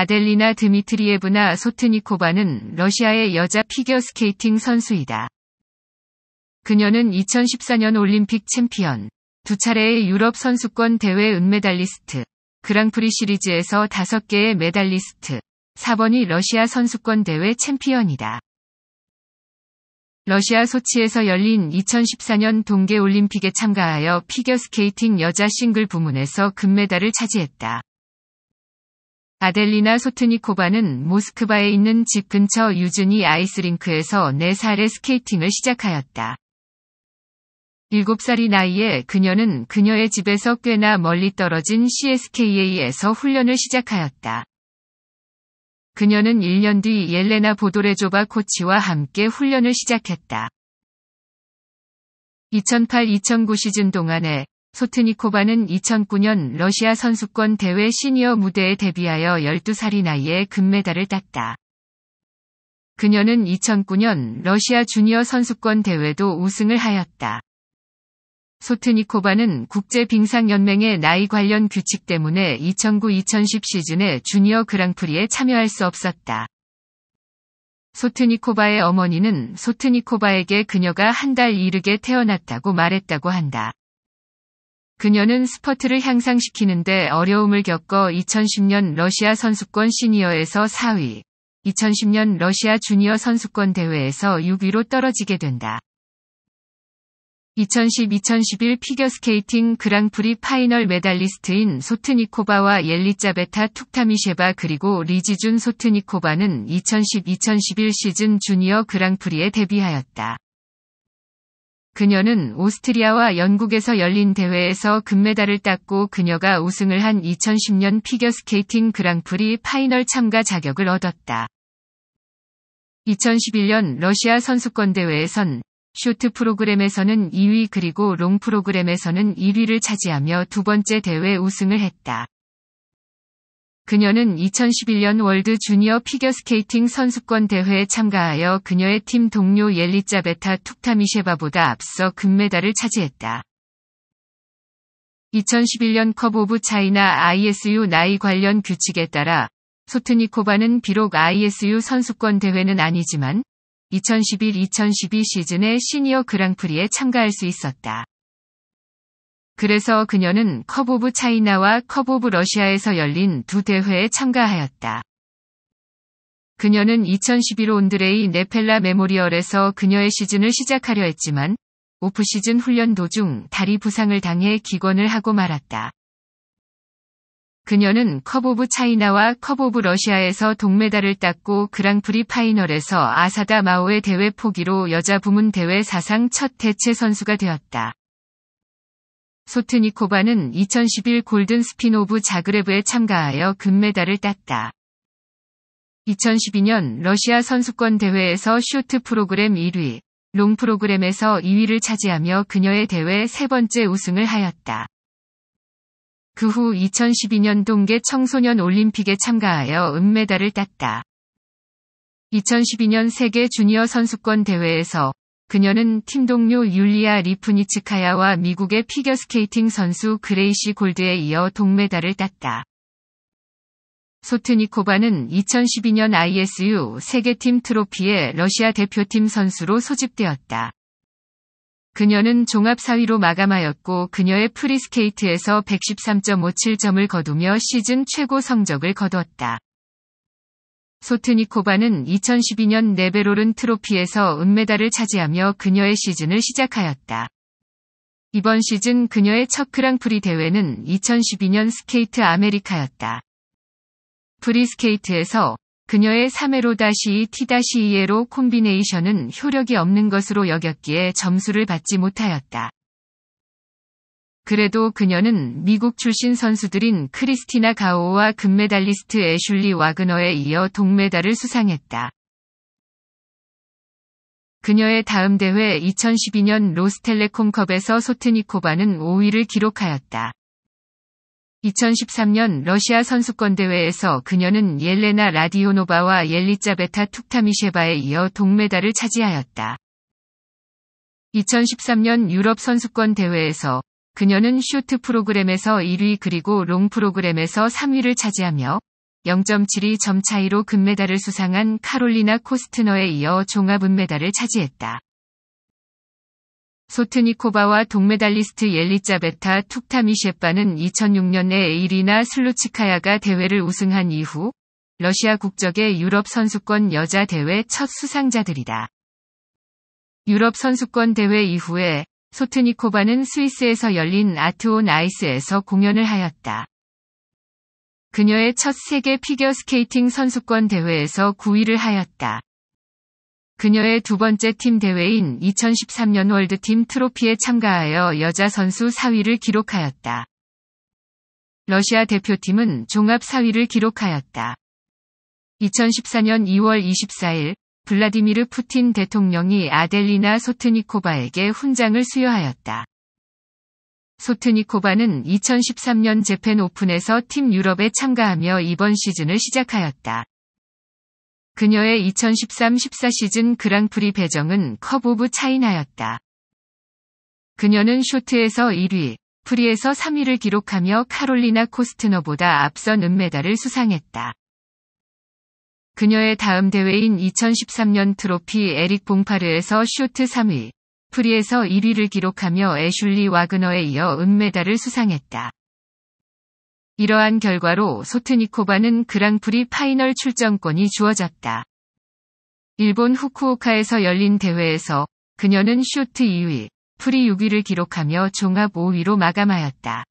아델리나 드미트리에브나 소트니코바는 러시아의 여자 피겨스케이팅 선수이다. 그녀는 2014년 올림픽 챔피언, 두 차례의 유럽 선수권 대회 은메달리스트, 그랑프리 시리즈에서 5개의 메달리스트, 4번이 러시아 선수권 대회 챔피언이다. 러시아 소치에서 열린 2014년 동계올림픽에 참가하여 피겨스케이팅 여자 싱글 부문에서 금메달을 차지했다. 아델리나 소트니코바는 모스크바에 있는 집 근처 유즈니 아이스링크에서 4살에 스케이팅을 시작하였다. 7살이 나이에 그녀는 그녀의 집에서 꽤나 멀리 떨어진 CSKA에서 훈련을 시작하였다. 그녀는 1년 뒤 옐레나 보도레조바 코치와 함께 훈련을 시작했다. 2008-2009 시즌 동안에 소트니코바는 2009년 러시아 선수권 대회 시니어 무대에 데뷔하여 12살이 나이에 금메달을 땄다. 그녀는 2009년 러시아 주니어 선수권 대회도 우승을 하였다. 소트니코바는 국제빙상연맹의 나이 관련 규칙 때문에 2009-2010 시즌에 주니어 그랑프리에 참여할 수 없었다. 소트니코바의 어머니는 소트니코바에게 그녀가 한 달 이르게 태어났다고 말했다고 한다. 그녀는 스퍼트를 향상시키는데 어려움을 겪어 2010년 러시아 선수권 시니어에서 4위, 2010년 러시아 주니어 선수권 대회에서 6위로 떨어지게 된다. 2010-2011 피겨스케이팅 그랑프리 파이널 메달리스트인 소트니코바와 옐리자베타 툭타미셰바 그리고 리지준 소트니코바는 2010-2011 시즌 주니어 그랑프리에 데뷔하였다. 그녀는 오스트리아와 영국에서 열린 대회에서 금메달을 땄고 그녀가 우승을 한 2010년 피겨스케이팅 그랑프리 파이널 참가 자격을 얻었다. 2011년 러시아 선수권 대회에선 쇼트 프로그램에서는 2위 그리고 롱 프로그램에서는 1위를 차지하며 두 번째 대회 우승을 했다. 그녀는 2011년 월드 주니어 피겨스케이팅 선수권 대회에 참가하여 그녀의 팀 동료 옐리자베타 툭타미셰바보다 앞서 금메달을 차지했다. 2011년 컵 오브 차이나 ISU 나이 관련 규칙에 따라 소트니코바는 비록 ISU 선수권 대회는 아니지만 2011-2012 시즌의 시니어 그랑프리에 참가할 수 있었다. 그래서 그녀는 커보브 차이나와 커보브 러시아에서 열린 두 대회에 참가하였다. 그녀는 2011 온드레이 네펠라 메모리얼에서 그녀의 시즌을 시작하려 했지만 오프시즌 훈련 도중 다리 부상을 당해 기권을 하고 말았다. 그녀는 커보브 차이나와 커보브 러시아에서 동메달을 땄고 그랑프리 파이널에서 아사다 마오의 대회 포기로 여자 부문 대회 사상 첫 대체 선수가 되었다. 소트니코바는 2011 골든 스피노브 자그레브에 참가하여 금메달을 땄다. 2012년 러시아 선수권 대회에서 쇼트 프로그램 1위, 롱 프로그램에서 2위를 차지하며 그녀의 대회 세 번째 우승을 하였다. 그 후 2012년 동계 청소년 올림픽에 참가하여 은메달을 땄다. 2012년 세계 주니어 선수권 대회에서 그녀는 팀 동료 율리아 리프니츠카야와 미국의 피겨스케이팅 선수 그레이시 골드에 이어 동메달을 땄다. 소트니코바는 2012년 ISU 세계팀 트로피에 러시아 대표팀 선수로 소집되었다. 그녀는 종합 4위로 마감하였고 그녀의 프리스케이트에서 113.57점을 거두며 시즌 최고 성적을 거뒀다. 소트니코바는 2012년 네베로른 트로피에서 은메달을 차지하며 그녀의 시즌을 시작하였다. 이번 시즌 그녀의 첫 그랑프리 대회는 2012년 스케이트 아메리카였다. 프리스케이트에서 그녀의 3회로-2-2회로 콤비네이션은 효력이 없는 것으로 여겼기에 점수를 받지 못하였다. 그래도 그녀는 미국 출신 선수들인 크리스티나 가오와 금메달리스트 애슐리 와그너에 이어 동메달을 수상했다. 그녀의 다음 대회 2012년 로스텔레콤컵에서 소트니코바는 5위를 기록하였다. 2013년 러시아 선수권 대회에서 그녀는 옐레나 라디오노바와 옐리자베타 툭타미셰바에 이어 동메달을 차지하였다. 2013년 유럽 선수권 대회에서 그녀는 쇼트 프로그램에서 1위 그리고 롱 프로그램에서 3위를 차지하며 0.72점 차이로 금메달을 수상한 카롤리나 코스트너에 이어 종합 은메달을 차지했다. 소트니코바와 동메달리스트 옐리자베타 툭타미셰빠는 2006년에 에이리나 슬루치카야가 대회를 우승한 이후 러시아 국적의 유럽 선수권 여자 대회 첫 수상자들이다. 유럽 선수권 대회 이후에 소트니코바는 스위스에서 열린 아트온 아이스에서 공연을 하였다. 그녀의 첫 세계 피겨 스케이팅 선수권 대회에서 9위를 하였다. 그녀의 두 번째 팀 대회인 2013년 월드팀 트로피에 참가하여 여자 선수 4위를 기록하였다. 러시아 대표팀은 종합 4위를 기록하였다. 2014년 2월 24일 블라디미르 푸틴 대통령이 아델리나 소트니코바에게 훈장을 수여하였다. 소트니코바는 2013년 재팬 오픈에서 팀 유럽에 참가하며 이번 시즌을 시작하였다. 그녀의 2013-14 시즌 그랑프리 배정은 컵 오브 차이나였다. 그녀는 쇼트에서 1위, 프리에서 3위를 기록하며 카롤리나 코스트너보다 앞선 은메달을 수상했다. 그녀의 다음 대회인 2013년 트로피 에릭 봉파르에서 쇼트 3위, 프리에서 1위를 기록하며 애슐리 와그너에 이어 은메달을 수상했다. 이러한 결과로 소트니코바는 그랑프리 파이널 출전권이 주어졌다. 일본 후쿠오카에서 열린 대회에서 그녀는 쇼트 2위, 프리 6위를 기록하며 종합 5위로 마감하였다.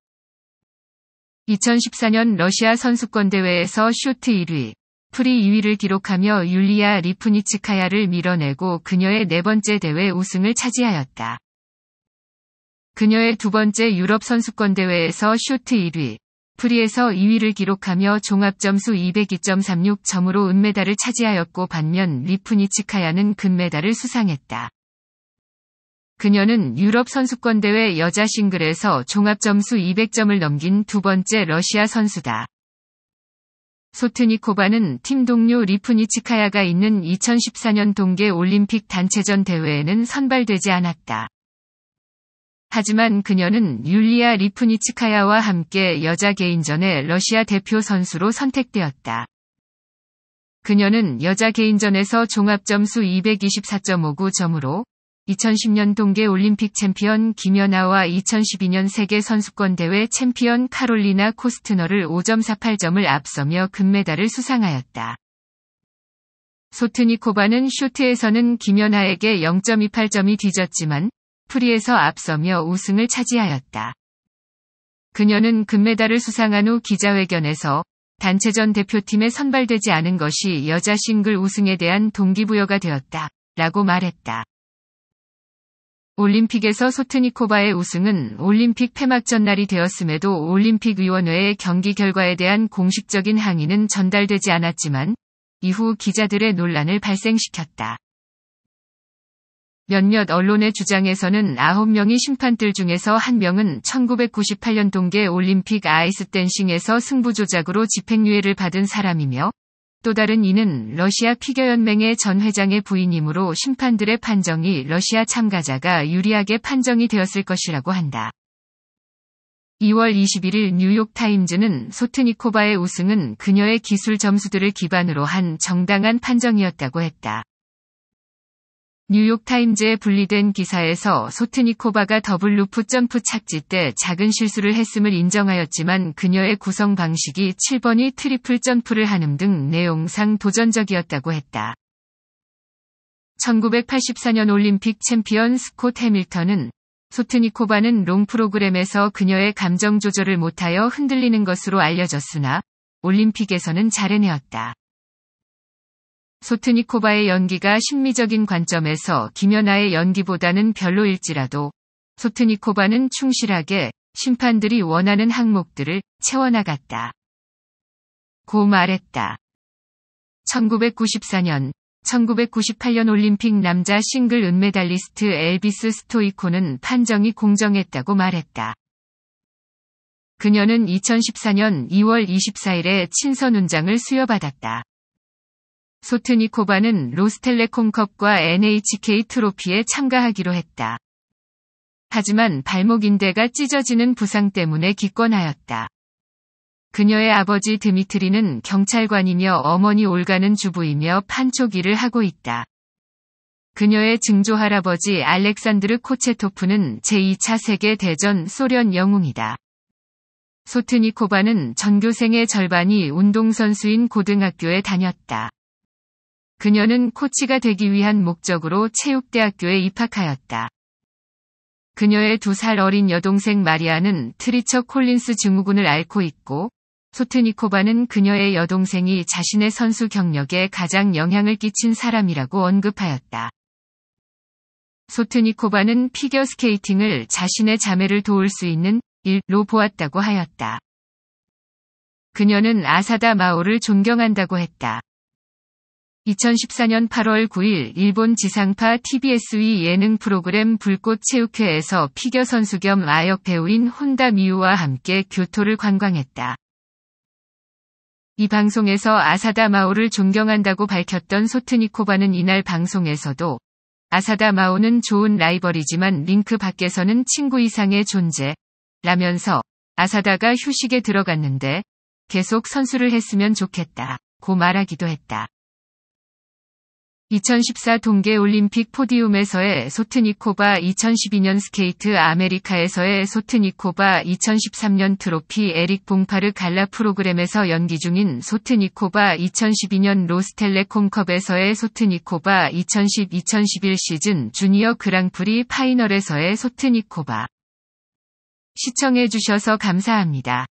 2014년 러시아 선수권 대회에서 쇼트 1위, 커플이 2위를 기록하며 율리아 리프니츠카야를 밀어내고 그녀의 네 번째 대회 우승을 차지하였다. 그녀의 두 번째 유럽 선수권 대회에서 쇼트 1위, 프리에서 2위를 기록하며 종합점수 202.36점으로 은메달을 차지하였고 반면 리프니츠카야는 금메달을 수상했다. 그녀는 유럽 선수권 대회 여자 싱글에서 종합점수 200점을 넘긴 두 번째 러시아 선수다. 소트니코바는 팀 동료 리프니치카야가 있는 2014년 동계 올림픽 단체전 대회에는 선발되지 않았다. 하지만 그녀는 율리아 리프니츠카야와 함께 여자 개인전에 러시아 대표 선수로 선택되었다. 그녀는 여자 개인전에서 종합점수 224.59점으로 2010년 동계 올림픽 챔피언 김연아와 2012년 세계 선수권 대회 챔피언 카롤리나 코스트너를 5.48점을 앞서며 금메달을 수상하였다. 소트니코바는 쇼트에서는 김연아에게 0.28점이 뒤졌지만 프리에서 앞서며 우승을 차지하였다. 그녀는 금메달을 수상한 후 기자회견에서 단체전 대표팀에 선발되지 않은 것이 여자 싱글 우승에 대한 동기부여가 되었다. 라고 말했다. 올림픽에서 소트니코바의 우승은 올림픽 폐막 전날이 되었음에도 올림픽 위원회의 경기 결과에 대한 공식적인 항의는 전달되지 않았지만 이후 기자들의 논란을 발생시켰다. 몇몇 언론의 주장에서는 9명이 심판들 중에서 1명은 1998년 동계 올림픽 아이스댄싱에서 승부조작으로 집행유예를 받은 사람이며 또 다른 이는 러시아 피겨연맹의 전 회장의 부인이므로 심판들의 판정이 러시아 참가자가 유리하게 판정이 되었을 것이라고 한다. 2월 21일 뉴욕타임즈는 소트니코바의 우승은 그녀의 기술 점수들을 기반으로 한 정당한 판정이었다고 했다. 뉴욕타임즈에 분리된 기사에서 소트니코바가 더블 루프 점프 착지 때 작은 실수를 했음을 인정하였지만 그녀의 구성 방식이 7번이 트리플 점프를 하는 등 내용상 도전적이었다고 했다. 1984년 올림픽 챔피언 스콧 해밀턴은 소트니코바는 롱 프로그램에서 그녀의 감정 조절을 못하여 흔들리는 것으로 알려졌으나 올림픽에서는 잘해내었다. 소트니코바의 연기가 심미적인 관점에서 김연아의 연기보다는 별로일지라도 소트니코바는 충실하게 심판들이 원하는 항목들을 채워나갔다. 고 말했다. 1994년, 1998년 올림픽 남자 싱글 은메달리스트 엘비스 스토이코는 판정이 공정했다고 말했다. 그녀는 2014년 2월 24일에 친선 운장을 수여받았다. 소트니코바는 로스텔레콤컵과 NHK 트로피에 참가하기로 했다. 하지만 발목 인대가 찢어지는 부상 때문에 기권하였다. 그녀의 아버지 드미트리는 경찰관이며 어머니 올가는 주부이며 판촉일을 하고 있다. 그녀의 증조할아버지 알렉산드르 코체토프는 제2차 세계대전 소련 영웅이다. 소트니코바는 전교생의 절반이 운동선수인 고등학교에 다녔다. 그녀는 코치가 되기 위한 목적으로 체육대학교에 입학하였다. 그녀의 두 살 어린 여동생 마리아는 트리처 콜린스 증후군을 앓고 있고 소트니코바는 그녀의 여동생이 자신의 선수 경력에 가장 영향을 끼친 사람이라고 언급하였다. 소트니코바는 피겨 스케이팅을 자신의 자매를 도울 수 있는 일로 보았다고 하였다. 그녀는 아사다 마오를 존경한다고 했다. 2014년 8월 9일 일본 지상파 TBS위 예능 프로그램 불꽃 체육회에서 피겨 선수 겸 아역 배우인 혼다 미우와 함께 교토를 관광했다. 이 방송에서 아사다 마오를 존경한다고 밝혔던 소트니코바는 이날 방송에서도 아사다 마오는 좋은 라이벌이지만 링크 밖에서는 친구 이상의 존재 라면서 아사다가 휴식에 들어갔는데 계속 선수를 했으면 좋겠다 고 말하기도 했다. 2014 동계올림픽 포디움에서의 소트니코바 2012년 스케이트 아메리카에서의 소트니코바 2013년 트로피 에릭 봉파르 갈라 프로그램에서 연기 중인 소트니코바 2012년 로스텔레콤컵에서의 소트니코바 2010-2011 시즌 주니어 그랑프리 파이널에서의 소트니코바 시청해주셔서 감사합니다.